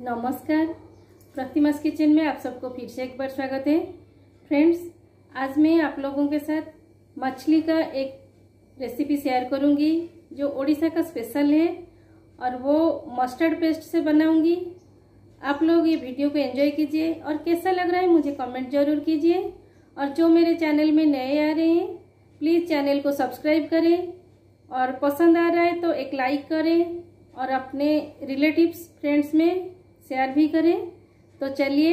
नमस्कार प्रतिमास किचन में आप सबको फिर से एक बार स्वागत है फ्रेंड्स आज मैं आप लोगों के साथ मछली का एक रेसिपी शेयर करूंगी जो ओडिशा का स्पेशल है और वो मस्टर्ड पेस्ट से बनाऊंगी आप लोग ये वीडियो को एंजॉय कीजिए और कैसा लग रहा है मुझे कमेंट जरूर कीजिए और जो मेरे चैनल में नए आ रहे हैं प्लीज़ चैनल को सब्सक्राइब करें और पसंद आ रहा है तो एक लाइक करें और अपने रिलेटिव्स फ्रेंड्स में शेयर भी करें तो चलिए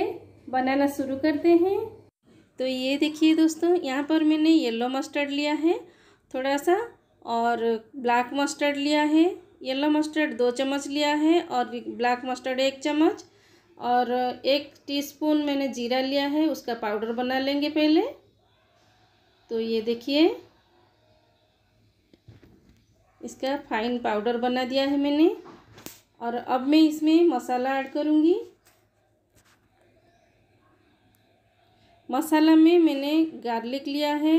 बनाना शुरू करते हैं तो ये देखिए दोस्तों यहाँ पर मैंने येलो मस्टर्ड लिया है थोड़ा सा और ब्लैक मस्टर्ड लिया है येलो मस्टर्ड दो चम्मच लिया है और ब्लैक मस्टर्ड एक चम्मच और एक टीस्पून मैंने जीरा लिया है उसका पाउडर बना लेंगे पहले तो ये देखिए इसका फाइन पाउडर बना दिया है मैंने और अब मैं इसमें मसाला ऐड करूँगी मसाला में मैंने गार्लिक लिया है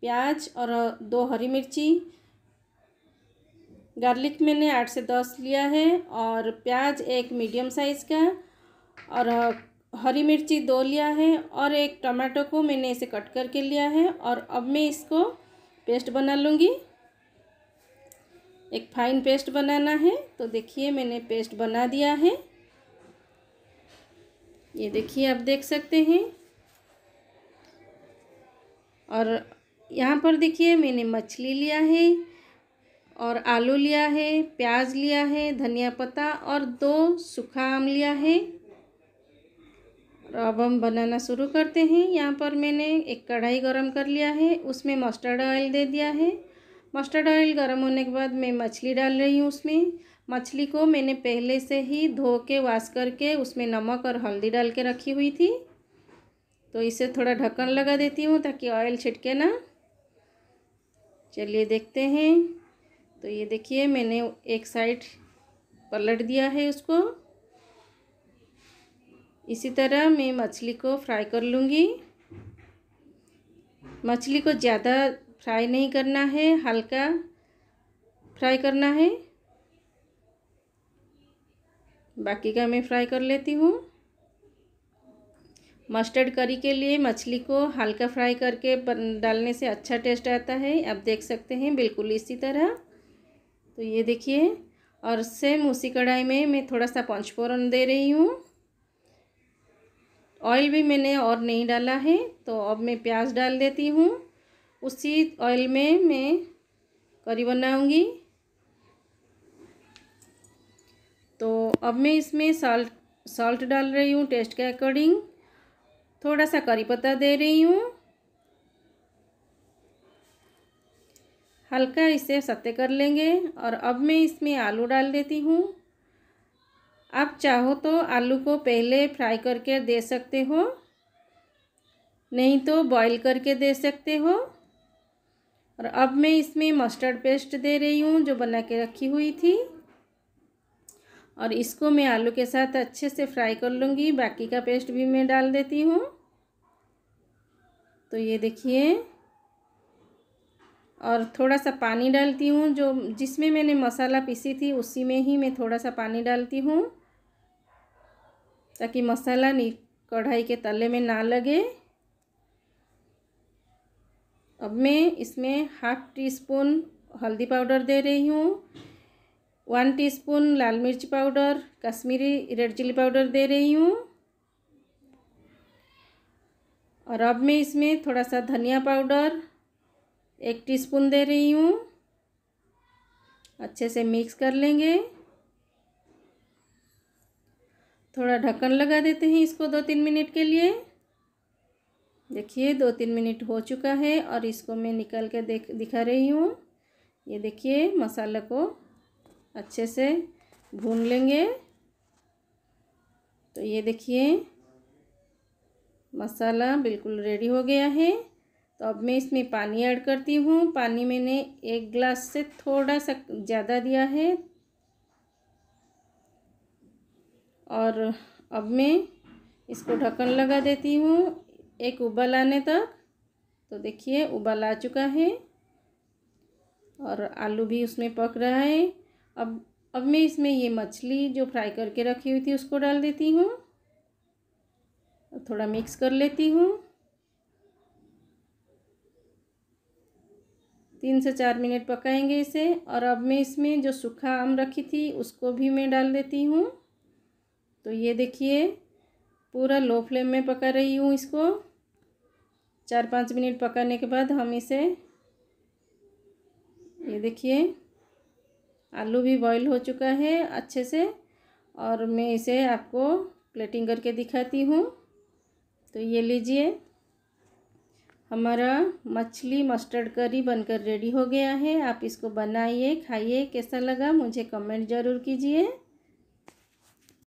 प्याज और दो हरी मिर्ची गार्लिक मैंने आठ से दस लिया है और प्याज एक मीडियम साइज़ का और हरी मिर्ची दो लिया है और एक टमाटो को मैंने इसे कट करके लिया है और अब मैं इसको पेस्ट बना लूँगी एक फाइन पेस्ट बनाना है तो देखिए मैंने पेस्ट बना दिया है ये देखिए आप देख सकते हैं और यहाँ पर देखिए मैंने मछली लिया है और आलू लिया है प्याज लिया है धनिया पत्ता और दो सूखा आम लिया है और अब हम बनाना शुरू करते हैं यहाँ पर मैंने एक कढ़ाई गरम कर लिया है उसमें मस्टर्ड ऑयल दे दिया है मस्टर्ड ऑयल गर्म होने के बाद मैं मछली डाल रही हूँ उसमें मछली को मैंने पहले से ही धो के वाश करके उसमें नमक और हल्दी डाल के रखी हुई थी तो इसे थोड़ा ढक्कन लगा देती हूँ ताकि ऑयल छिटके ना चलिए देखते हैं तो ये देखिए मैंने एक साइड पलट दिया है उसको इसी तरह मैं मछली को फ्राई कर लूँगी मछली को ज़्यादा फ्राई नहीं करना है हल्का फ्राई करना है बाकी का मैं फ्राई कर लेती हूँ मस्टर्ड करी के लिए मछली को हल्का फ्राई करके डालने से अच्छा टेस्ट आता है आप देख सकते हैं बिल्कुल इसी तरह तो ये देखिए और सेम उसी कढ़ाई में मैं थोड़ा सा पंचफोरन दे रही हूँ ऑयल भी मैंने और नहीं डाला है तो अब मैं प्याज डाल देती हूँ उसी ऑयल में मैं करी बनाऊंगी तो अब मैं इसमें साल्ट सॉल्ट डाल रही हूँ टेस्ट के अकॉर्डिंग थोड़ा सा करी पत्ता दे रही हूँ हल्का इसे सत्ते कर लेंगे और अब मैं इसमें आलू डाल देती हूँ आप चाहो तो आलू को पहले फ्राई करके दे सकते हो नहीं तो बॉईल करके दे सकते हो और अब मैं इसमें मस्टर्ड पेस्ट दे रही हूँ जो बना के रखी हुई थी और इसको मैं आलू के साथ अच्छे से फ्राई कर लूँगी बाकी का पेस्ट भी मैं डाल देती हूँ तो ये देखिए और थोड़ा सा पानी डालती हूँ जो जिसमें मैंने मसाला पीसी थी उसी में ही मैं थोड़ा सा पानी डालती हूँ ताकि मसाला कढ़ाई के तले में ना लगे अब मैं इसमें हाफ टी स्पून हल्दी पाउडर दे रही हूँ वन टीस्पून लाल मिर्च powder Kashmiri red chilli powder दे रही हूँ और अब मैं इसमें थोड़ा सा धनिया पाउडर एक टीस्पून दे रही हूँ अच्छे से मिक्स कर लेंगे थोड़ा ढक्कन लगा देते हैं इसको दो तीन मिनट के लिए देखिए दो तीन मिनट हो चुका है और इसको मैं निकल के देख दिखा रही हूँ ये देखिए मसाला को अच्छे से भून लेंगे तो ये देखिए मसाला बिल्कुल रेडी हो गया है तो अब मैं इसमें पानी ऐड करती हूँ पानी मैंने एक ग्लास से थोड़ा सा ज़्यादा दिया है और अब मैं इसको ढक्कन लगा देती हूँ एक उबल आने तक तो देखिए उबल आ चुका है और आलू भी उसमें पक रहा है अब अब मैं इसमें ये मछली जो फ्राई करके रखी हुई थी उसको डाल देती हूँ थोड़ा मिक्स कर लेती हूँ तीन से चार मिनट पकाएंगे इसे और अब मैं इसमें जो सूखा आम रखी थी उसको भी मैं डाल देती हूँ तो ये देखिए पूरा लो फ्लेम में पका रही हूँ इसको चार पाँच मिनट पकाने के बाद हम इसे ये देखिए आलू भी बॉईल हो चुका है अच्छे से और मैं इसे आपको प्लेटिंग करके दिखाती हूँ तो ये लीजिए हमारा मछली मस्टर्ड करी बनकर रेडी हो गया है आप इसको बनाइए खाइए कैसा लगा मुझे कमेंट ज़रूर कीजिए